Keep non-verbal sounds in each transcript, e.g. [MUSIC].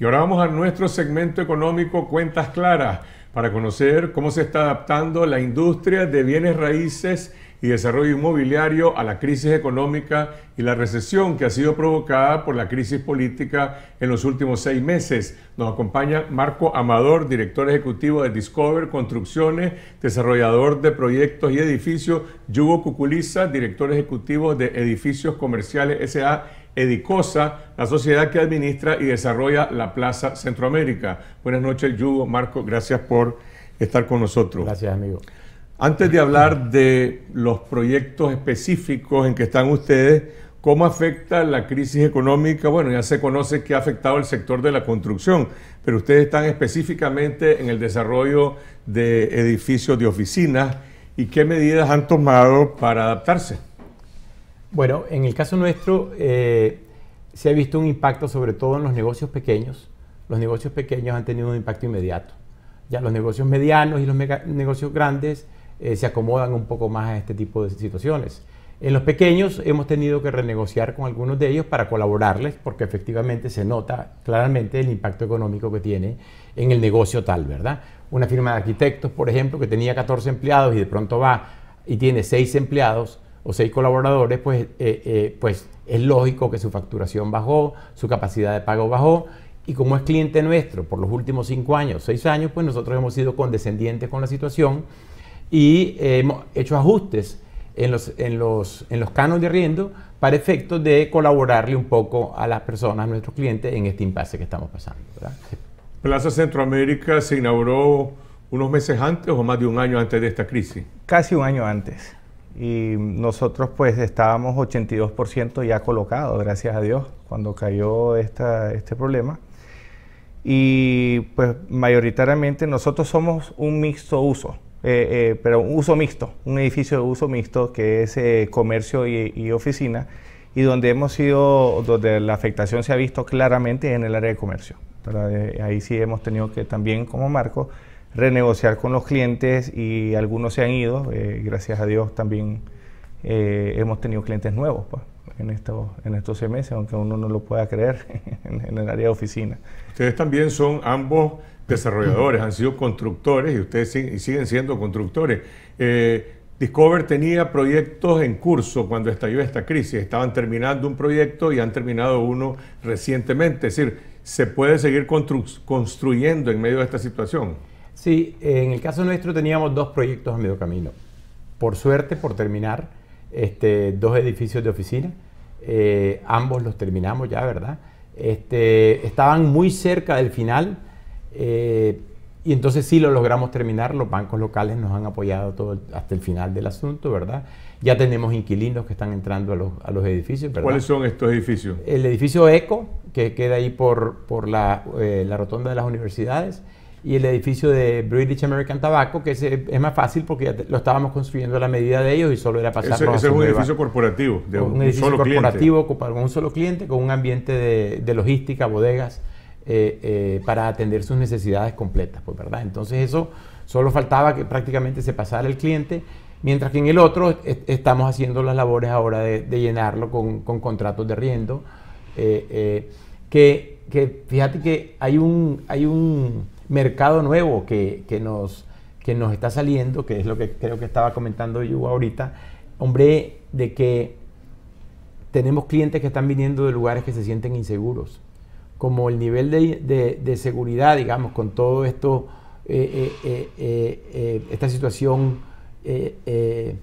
Y ahora vamos a nuestro segmento económico Cuentas Claras para conocer cómo se está adaptando la industria de bienes raíces y desarrollo inmobiliario a la crisis económica y la recesión que ha sido provocada por la crisis política en los últimos seis meses. Nos acompaña Marco Amador, director ejecutivo de Discover Construcciones, desarrollador de proyectos y edificios, Yugo Cuculiza, director ejecutivo de Edificios Comerciales SA Edicosa, la sociedad que administra y desarrolla la Plaza Centroamérica. Buenas noches, Yugo, Marco, gracias por estar con nosotros. Gracias, amigo. Antes de hablar de los proyectos específicos en que están ustedes, ¿Cómo afecta la crisis económica? Bueno, ya se conoce que ha afectado el sector de la construcción, pero ustedes están específicamente en el desarrollo de edificios de oficinas y qué medidas han tomado para adaptarse. Bueno, en el caso nuestro eh, se ha visto un impacto sobre todo en los negocios pequeños. Los negocios pequeños han tenido un impacto inmediato. Ya los negocios medianos y los negocios grandes eh, se acomodan un poco más a este tipo de situaciones. En los pequeños hemos tenido que renegociar con algunos de ellos para colaborarles porque efectivamente se nota claramente el impacto económico que tiene en el negocio tal, ¿verdad? Una firma de arquitectos, por ejemplo, que tenía 14 empleados y de pronto va y tiene 6 empleados, o seis colaboradores, pues, eh, eh, pues es lógico que su facturación bajó, su capacidad de pago bajó. Y como es cliente nuestro por los últimos cinco años, seis años, pues nosotros hemos sido condescendientes con la situación y hemos hecho ajustes en los, canos de riendo para efecto de colaborarle un poco a las personas, a nuestros clientes, en este impasse que estamos pasando. Plaza Centroamérica se inauguró unos meses antes o más de un año antes de esta crisis. Casi un año antes y nosotros pues estábamos 82% ya colocado, gracias a Dios, cuando cayó esta, este problema. Y pues mayoritariamente nosotros somos un mixto uso, eh, eh, pero un uso mixto, un edificio de uso mixto que es eh, comercio y, y, oficina y donde hemos sido, donde la afectación se ha visto claramente en el área de comercio. Ahí sí hemos tenido que también como marco renegociar con los clientes y algunos se han ido. Eh, gracias a Dios también eh, hemos tenido clientes nuevos pues, en, estos, en estos meses, aunque uno no lo pueda creer [LAUGHS] en, el área de oficina. Ustedes también son ambos desarrolladores, han sido constructores y ustedes siguen siendo constructores. Eh, Discover tenía proyectos en curso cuando estalló esta crisis. Estaban terminando un proyecto y han terminado uno recientemente. Es decir, se puede seguir construyendo en medio de esta situación. Sí, en el caso nuestro teníamos dos proyectos a medio camino. Por suerte, por terminar, este, dos edificios de oficina. Eh, ambos los terminamos ya, ¿verdad? Este, estaban muy cerca del final eh, y entonces sí lo logramos terminar. Los bancos locales nos han apoyado todo hasta el final del asunto, ¿verdad? Ya tenemos inquilinos que están entrando a los, edificios. ¿Cuáles son estos edificios? El edificio ECO, que queda ahí por, eh, la rotonda de las universidades y el edificio de British American Tobacco, que es, más fácil porque lo estábamos construyendo a la medida de ellos y solo era pasar ese, es un edificio corporativo, de un, edificio corporativo cliente. con un solo cliente, con un ambiente de, logística, bodegas, eh, eh, para atender sus necesidades completas, pues, ¿verdad? Entonces eso solo faltaba que prácticamente se pasara el cliente mientras que en el otro estamos haciendo las labores ahora de, llenarlo con, contratos de riendo, eh, que, que, fíjate que hay un, hay un mercado nuevo que, que, nos, que nos está saliendo, que es lo que creo que estaba comentando yo ahorita, hombre, de que tenemos clientes que están viniendo de lugares que se sienten inseguros, como el nivel de, seguridad, digamos, con todo esto, eh, eh, eh, esta situación de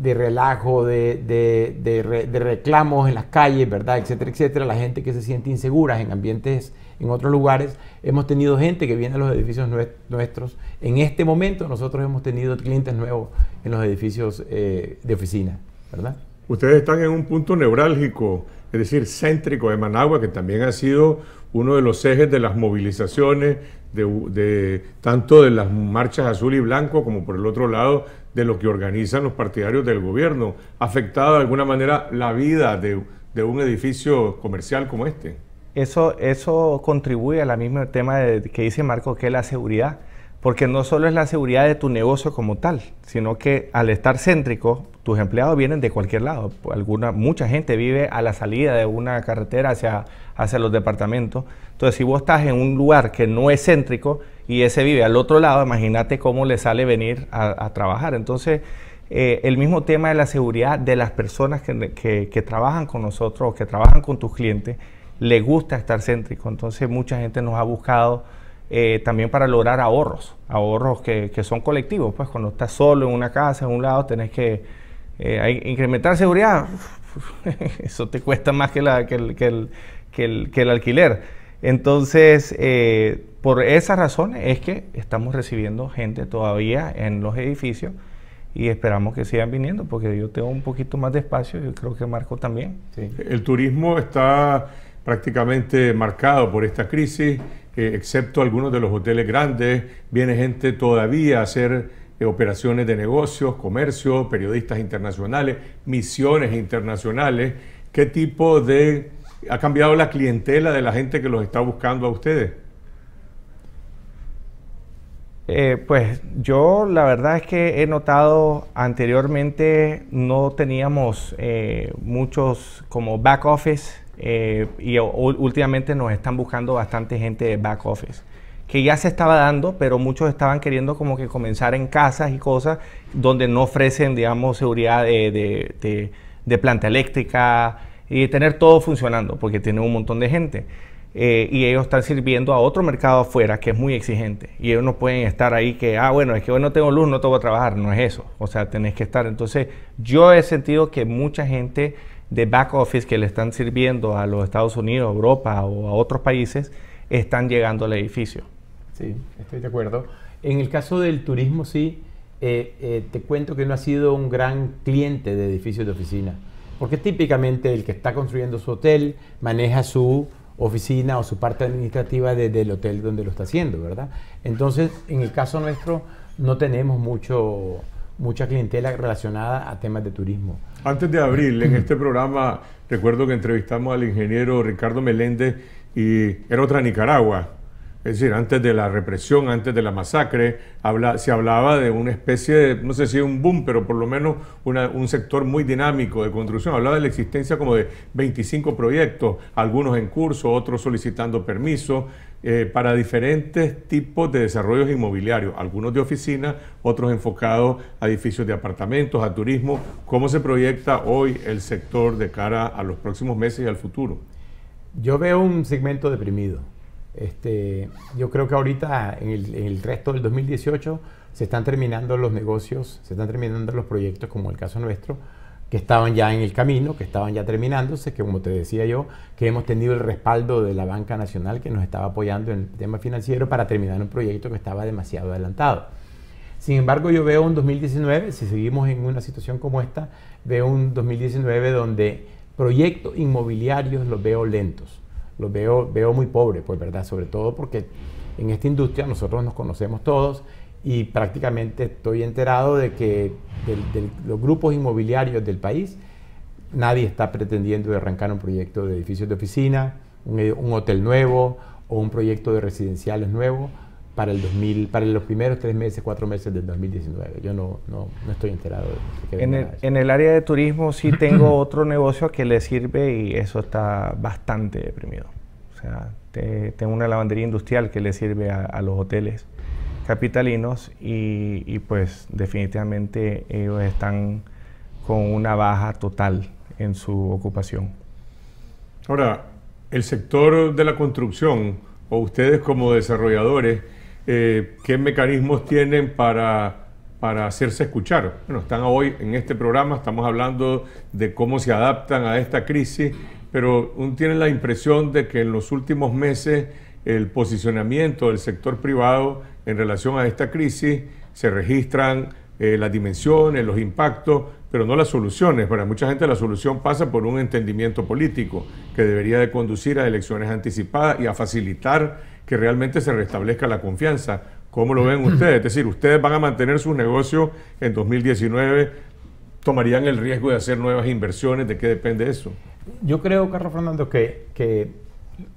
de relajo, de, reclamos en las calles, ¿verdad? Etcétera, etcétera. La gente que se siente insegura en ambientes, en otros lugares. Hemos tenido gente que viene a los edificios nuestros. En este momento nosotros hemos tenido clientes nuevos en los edificios eh, de oficina, ¿verdad? Ustedes están en un punto neurálgico, es decir, céntrico de Managua, que también ha sido uno de los ejes de las movilizaciones, de, de, tanto de las marchas azul y blanco como por el otro lado de lo que organizan los partidarios del gobierno. ¿Afectada de alguna manera la vida de, un edificio comercial como este? Eso, eso contribuye al mismo tema que dice Marco, que es la seguridad. Porque no solo es la seguridad de tu negocio como tal, sino que al estar céntrico, tus empleados vienen de cualquier lado. Alguna, mucha gente vive a la salida de una carretera hacia, hacia los departamentos. Entonces, si vos estás en un lugar que no es céntrico y ese vive al otro lado, imagínate cómo le sale venir a, trabajar. Entonces, eh, el mismo tema de la seguridad de las personas que, que trabajan con nosotros o que trabajan con tus clientes, le gusta estar céntrico. Entonces, mucha gente nos ha buscado eh, también para lograr ahorros, ahorros que, que, son colectivos, pues cuando estás solo en una casa, en un lado, tenés que eh, incrementar seguridad, [LAUGHS] eso te cuesta más que, la, que, el, que el, el, alquiler. Entonces, eh, por esas razones es que estamos recibiendo gente todavía en los edificios y esperamos que sigan viniendo porque yo tengo un poquito más de espacio, yo creo que Marco también. Sí. El turismo está prácticamente marcado por esta crisis eh, excepto algunos de los hoteles grandes, viene gente todavía a hacer eh, operaciones de negocios, comercio, periodistas internacionales, misiones internacionales. ¿Qué tipo de... ha cambiado la clientela de la gente que los está buscando a ustedes? Eh, pues yo la verdad es que he notado anteriormente no teníamos muchos como back office eh, y últimamente nos están buscando bastante gente de back office que ya se estaba dando, pero muchos estaban queriendo como que comenzar en casas y cosas donde no ofrecen, digamos, seguridad de, de, planta eléctrica y tener todo funcionando, porque tiene un montón de gente. Eh, y ellos están sirviendo a otro mercado afuera que es muy exigente. Y ellos no pueden estar ahí que, ah, bueno, es que hoy no tengo luz, no tengo que trabajar. No es eso. O sea, tenés que estar. Entonces, yo he sentido que mucha gente de back office que le están sirviendo a los Estados Unidos, Europa o a otros países están llegando al edificio. Sí, estoy de acuerdo. En el caso del turismo, sí, eh, eh, te cuento que no ha sido un gran cliente de edificios de oficina, porque típicamente el que está construyendo su hotel maneja su oficina o su parte administrativa desde el hotel donde lo está haciendo, ¿verdad? Entonces, en el caso nuestro, no tenemos mucho mucha clientela relacionada a temas de turismo. Antes de abril, en este programa, recuerdo que entrevistamos al ingeniero Ricardo Meléndez y era otra Nicaragua. Es decir, antes de la represión, antes de la masacre, se hablaba de una especie de, no sé si un boom, pero por lo menos un sector muy dinámico de construcción. Hablaba de la existencia como de 25 proyectos, algunos en curso, otros solicitando permiso. Eh, para diferentes tipos de desarrollos inmobiliarios, algunos de oficinas, otros enfocados a edificios de apartamentos, a turismo. ¿Cómo se proyecta hoy el sector de cara a los próximos meses y al futuro? Yo veo un segmento deprimido. Este, yo creo que ahorita, en el, en el resto del 2018, se están terminando los negocios, se están terminando los proyectos, como el caso nuestro que estaban ya en el camino, que estaban ya terminándose, que como te decía yo, que hemos tenido el respaldo de la Banca Nacional que nos estaba apoyando en el tema financiero para terminar un proyecto que estaba demasiado adelantado. Sin embargo, yo veo un 2019, si seguimos en una situación como esta, veo un 2019 donde proyectos inmobiliarios los veo lentos, los veo, veo muy pobres, pues verdad, sobre todo porque en esta industria nosotros nos conocemos todos, y prácticamente estoy enterado de que de, los grupos inmobiliarios del país nadie está pretendiendo arrancar un proyecto de edificios de oficina, eh, un, hotel nuevo o un proyecto de residenciales nuevo para, el 2000, para los primeros tres meses, cuatro meses del 2019. Yo no, no, no estoy enterado. De que en, el, en el área de turismo sí [CLEARS THROAT] tengo otro negocio que le sirve y eso está bastante deprimido. O sea, tengo una lavandería industrial que le sirve a los hoteles capitalinos y, pues definitivamente ellos están con una baja total en su ocupación. Ahora, el sector de la construcción o ustedes como desarrolladores, eh, ¿qué mecanismos tienen para, para hacerse escuchar? Bueno, están hoy en este programa, estamos hablando de cómo se adaptan a esta crisis, pero tienen la impresión de que en los últimos meses el posicionamiento del sector privado en relación a esta crisis, se registran eh, las dimensiones, los impactos, pero no las soluciones. Para mucha gente la solución pasa por un entendimiento político que debería de conducir a elecciones anticipadas y a facilitar que realmente se restablezca la confianza. ¿Cómo lo ven [CLEARS THROAT] ustedes? Es decir, ustedes van a mantener sus negocios en 2019, tomarían el riesgo de hacer nuevas inversiones, ¿de qué depende eso? Yo creo, Carlos Fernando, que, que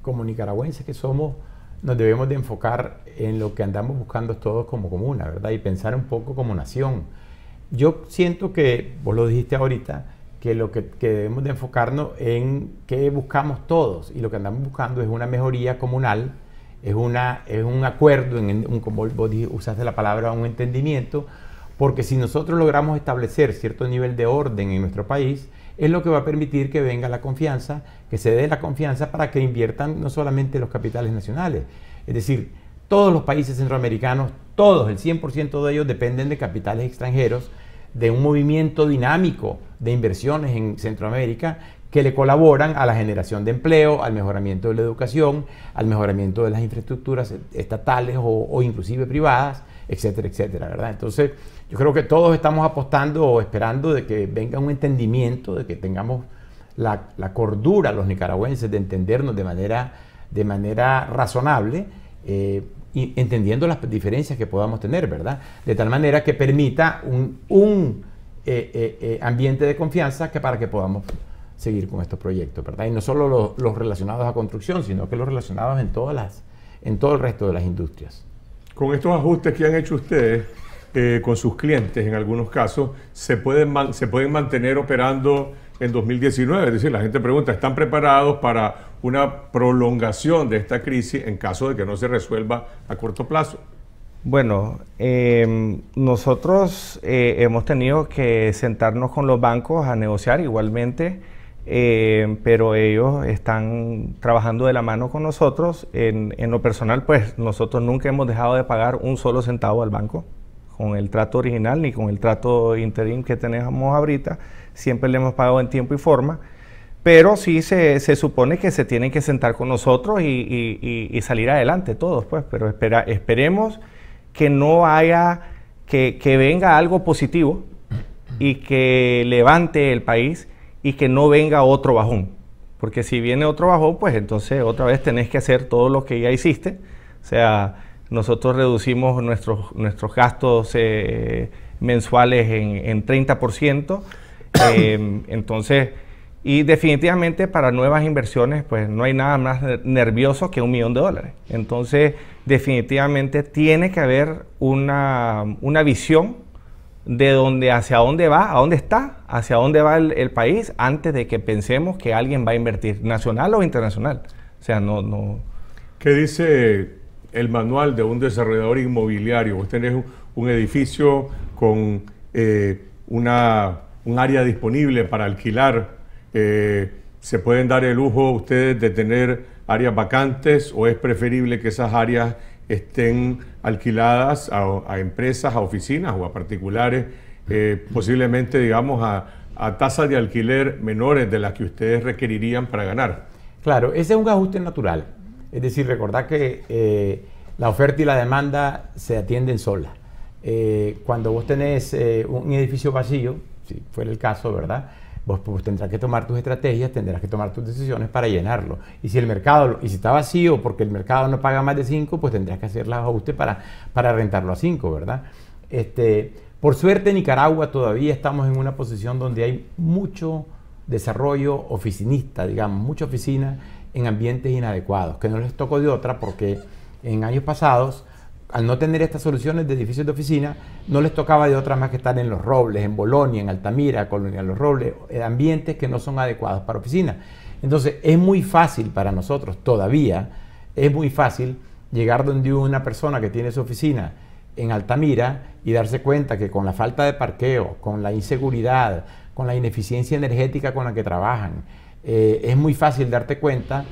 como nicaragüenses que somos, nos debemos de enfocar en lo que andamos buscando todos como comuna, ¿verdad? Y pensar un poco como nación. Yo siento que, vos lo dijiste ahorita, que lo que, debemos de enfocarnos en qué buscamos todos y lo que andamos buscando es una mejoría comunal, es, un acuerdo, en un, como vos usaste la palabra, un entendimiento, porque si nosotros logramos establecer cierto nivel de orden en nuestro país, es lo que va a permitir que venga la confianza, que se dé la confianza para que inviertan no solamente los capitales nacionales, es decir, todos los países centroamericanos, todos, el 100% de ellos dependen de capitales extranjeros, de un movimiento dinámico de inversiones en Centroamérica que le colaboran a la generación de empleo, al mejoramiento de la educación, al mejoramiento de las infraestructuras estatales o, o inclusive privadas etcétera, etcétera, ¿verdad? Entonces, yo creo que todos estamos apostando o esperando de que venga un entendimiento, de que tengamos la, cordura los nicaragüenses de entendernos de manera, de manera razonable, eh, entendiendo las diferencias que podamos tener, ¿verdad? De tal manera que permita un, eh, eh, ambiente de confianza que para que podamos seguir con estos proyectos, ¿verdad? Y no solo los, los relacionados a construcción, sino que los relacionados en todas las, en todo el resto de las industrias con estos ajustes que han hecho ustedes eh, con sus clientes en algunos casos, se pueden, se pueden mantener operando en 2019. Es decir, la gente pregunta, ¿están preparados para una prolongación de esta crisis en caso de que no se resuelva a corto plazo? Bueno, em, nosotros eh, hemos tenido que sentarnos con los bancos a negociar igualmente eh, pero ellos están trabajando de la mano con nosotros. En, lo personal, pues nosotros nunca hemos dejado de pagar un solo centavo al banco con el trato original ni con el trato interim que tenemos ahorita. Siempre le hemos pagado en tiempo y forma. Pero sí se, se supone que se tienen que sentar con nosotros y, salir adelante todos, pues. Pero espera, esperemos que no haya, que, que venga algo positivo y que levante el país y que no venga otro bajón. Porque si viene otro bajón, pues entonces otra vez tenés que hacer todo lo que ya hiciste. O sea, nosotros reducimos nuestros, nuestros gastos eh, mensuales en, en 30%. [COUGHS] Em, entonces, y definitivamente para nuevas inversiones, pues no hay nada más nervioso que un millón de dólares. Entonces, definitivamente tiene que haber una, una visión de dónde hacia dónde va, a dónde está, hacia dónde va el, país antes de que pensemos que alguien va a invertir, nacional o internacional. O sea, no, no. ¿Qué dice el manual de un desarrollador inmobiliario? Vos tenés un, edificio con eh, una, un área disponible para alquilar. Eh, ¿Se pueden dar el lujo ustedes de tener áreas vacantes o es preferible que esas áreas estén alquiladas a, empresas, a oficinas o a particulares, eh, posiblemente, digamos, a, tasas de alquiler menores de las que ustedes requerirían para ganar. Claro, ese es un ajuste natural. Es decir, recordad que eh, la oferta y la demanda se atienden solas. Eh, cuando vos tenés un edificio vacío, si fuera el caso, ¿verdad? vos pues, tendrás que tomar tus estrategias, tendrás que tomar tus decisiones para llenarlo. Y si el mercado, y si está vacío porque el mercado no paga más de 5, pues tendrás que hacer los ajustes para, para rentarlo a 5, ¿verdad? Este, por suerte en Nicaragua todavía estamos en una posición donde hay mucho desarrollo oficinista, digamos, mucha oficina en ambientes inadecuados, que no les tocó de otra porque en años pasados al no tener estas soluciones de edificios de oficina, no les tocaba de otras más que estar en Los Robles, en Bolonia, en Altamira, Colonia Los Robles, ambientes que no son adecuados para oficinas. Entonces, es muy fácil para nosotros todavía, es muy fácil llegar donde una persona que tiene su oficina en Altamira y darse cuenta que con la falta de parqueo, con la inseguridad, con la ineficiencia energética con la que trabajan, eh, es muy fácil darte cuenta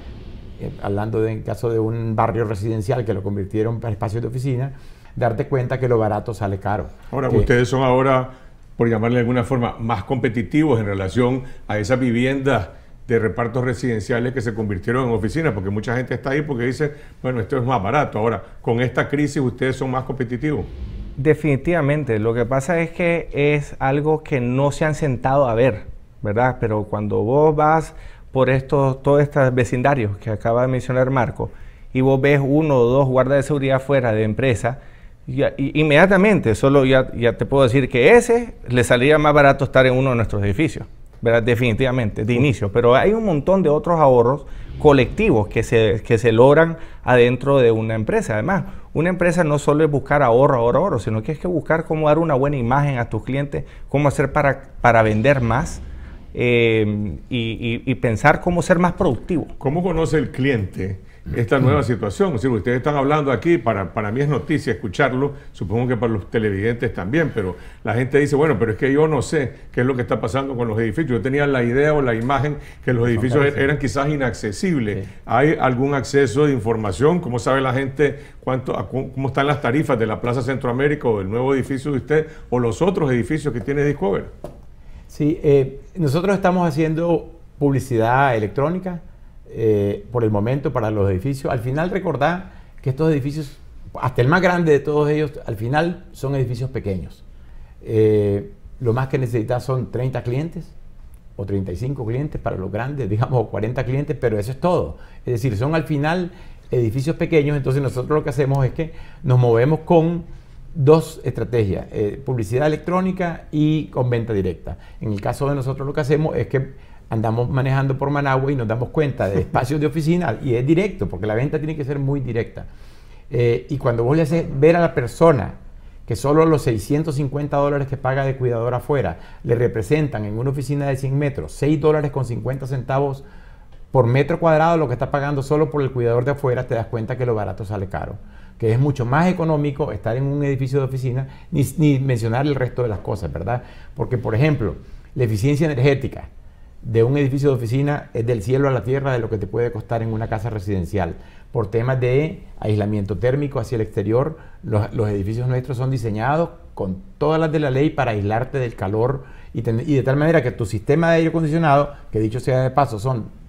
eh, hablando de, en caso de un barrio residencial que lo convirtieron para espacios de oficina, darte cuenta que lo barato sale caro. Ahora, ustedes son ahora, por llamarle de alguna forma, más competitivos en relación a esas viviendas de repartos residenciales que se convirtieron en oficinas, porque mucha gente está ahí porque dice, bueno, esto es más barato. Ahora, con esta crisis ustedes son más competitivos. Definitivamente, lo que pasa es que es algo que no se han sentado a ver, ¿verdad? Pero cuando vos vas por todos estos vecindarios que acaba de mencionar Marco, y vos ves uno o dos guardas de seguridad fuera de empresa, y, inmediatamente, solo ya, ya te puedo decir que ese le salía más barato estar en uno de nuestros edificios. definitivamente, de inicio. Pero hay un montón de otros ahorros colectivos que se, que se logran adentro de una empresa. Además, una empresa no solo es buscar ahorro, ahorro, ahorro, sino que es que buscar cómo dar una buena imagen a tus clientes, cómo hacer para, para vender más, eh, y, pensar cómo ser más productivo. ¿Cómo conoce el cliente esta nueva situación? ustedes están hablando aquí, para, para mí es noticia escucharlo, supongo que para los televidentes también, pero la gente dice, bueno, pero es que yo no sé qué es lo que está pasando con los edificios. Yo tenía la idea o la imagen que los edificios eran quizás inaccesibles. ¿Hay algún acceso de información? ¿Cómo sabe la gente cuánto, cómo están las tarifas de la Plaza Centroamérica o del nuevo edificio de usted o los otros edificios que tiene Discover? Sí, eh, nosotros estamos haciendo publicidad electrónica eh, por el momento para los edificios. Al final recordar que estos edificios, hasta el más grande de todos ellos, al final son edificios pequeños. Eh, lo más que necesitas son 30 clientes o 35 clientes para los grandes, digamos, 40 clientes, pero eso es todo. Es decir, son al final edificios pequeños, entonces nosotros lo que hacemos es que nos movemos con dos estrategias, eh, publicidad electrónica y con venta directa. En el caso de nosotros lo que hacemos es que andamos manejando por Managua y nos damos cuenta de [LAUGHS] espacios de oficina y es directo, porque la venta tiene que ser muy directa. Eh, y cuando vos le haces ver a la persona que solo los 650 dólares que paga de cuidador afuera le representan en una oficina de 100 metros 6 dólares con 50 centavos por metro cuadrado lo que estás pagando solo por el cuidador de afuera, te das cuenta que lo barato sale caro, que es mucho más económico estar en un edificio de oficina, ni, mencionar el resto de las cosas, ¿verdad? Porque, por ejemplo, la eficiencia energética de un edificio de oficina es del cielo a la tierra de lo que te puede costar en una casa residencial. Por temas de aislamiento térmico hacia el exterior, los, edificios nuestros son diseñados con todas las de la ley para aislarte del calor y de tal manera que tu sistema de aire acondicionado, que dicho sea de paso, son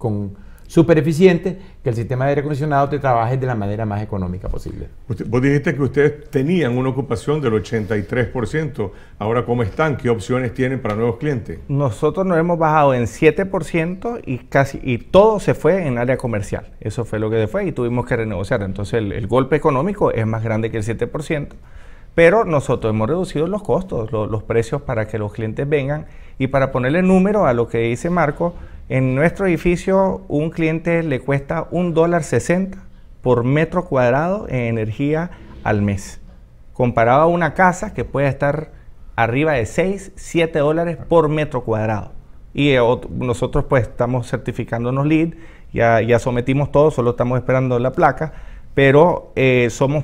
con super eficiente, que el sistema de aire acondicionado te trabaje de la manera más económica posible. vos dijiste que ustedes tenían una ocupación del 83%. Ahora, ¿cómo están? ¿Qué opciones tienen para nuevos clientes? Nosotros nos hemos bajado en 7% y casi y todo se fue en área comercial. Eso fue lo que se fue y tuvimos que renegociar. Entonces, el, golpe económico es más grande que el 7%. Pero nosotros hemos reducido los costos, los precios para que los clientes vengan y para ponerle número a lo que dice Marco, en nuestro edificio, un cliente le cuesta $1.60 dólar por metro cuadrado en energía al mes, comparado a una casa que puede estar arriba de 6, 7 dólares por metro cuadrado. Y eh, nosotros pues estamos certificándonos LEED, ya, ya sometimos todo, solo estamos esperando la placa, pero eh, somos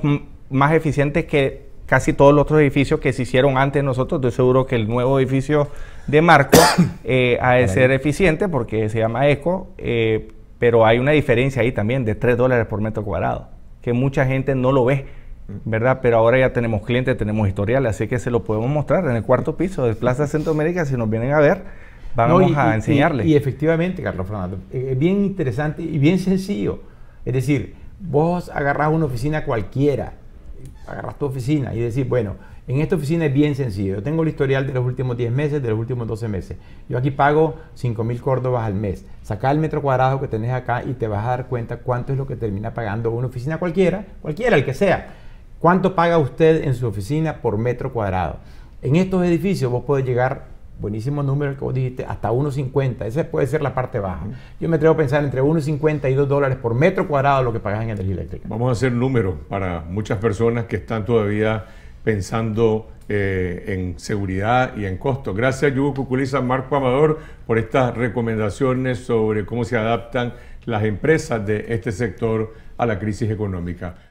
más eficientes que casi todos los otros edificios que se hicieron antes nosotros. Estoy seguro que el nuevo edificio de Marco [COUGHS] eh, ha de ser eficiente porque se llama ECO, eh, pero hay una diferencia ahí también de 3 dólares por metro cuadrado, que mucha gente no lo ve. Mm. ¿Verdad? Pero ahora ya tenemos clientes, tenemos historiales, así que se lo podemos mostrar en el cuarto piso de Plaza Centroamérica. Si nos vienen a ver, vamos a enseñarles. Y, y, efectivamente, Carlos Fernando, eh, es bien interesante y bien sencillo. Es decir, vos agarras una oficina cualquiera, agarras tu oficina y decir, bueno, en esta oficina es bien sencillo. Yo tengo el historial de los últimos 10 meses, de los últimos 12 meses. Yo aquí pago 5.000 mil córdobas al mes. Saca el metro cuadrado que tenés acá y te vas a dar cuenta cuánto es lo que termina pagando una oficina cualquiera, cualquiera, el que sea. ¿Cuánto paga usted en su oficina por metro cuadrado? En estos edificios vos podés llegar buenísimo número que vos dijiste, hasta 1.50. Esa puede ser la parte baja. Yo me atrevo a pensar entre 1.50 y 2 dólares por metro cuadrado lo que pagas en energía eléctrica. Vamos a hacer números para muchas personas que están todavía pensando eh, en seguridad y en costo. Gracias, Yugo Cuculiza, Marco Amador, por estas recomendaciones sobre cómo se adaptan las empresas de este sector a la crisis económica.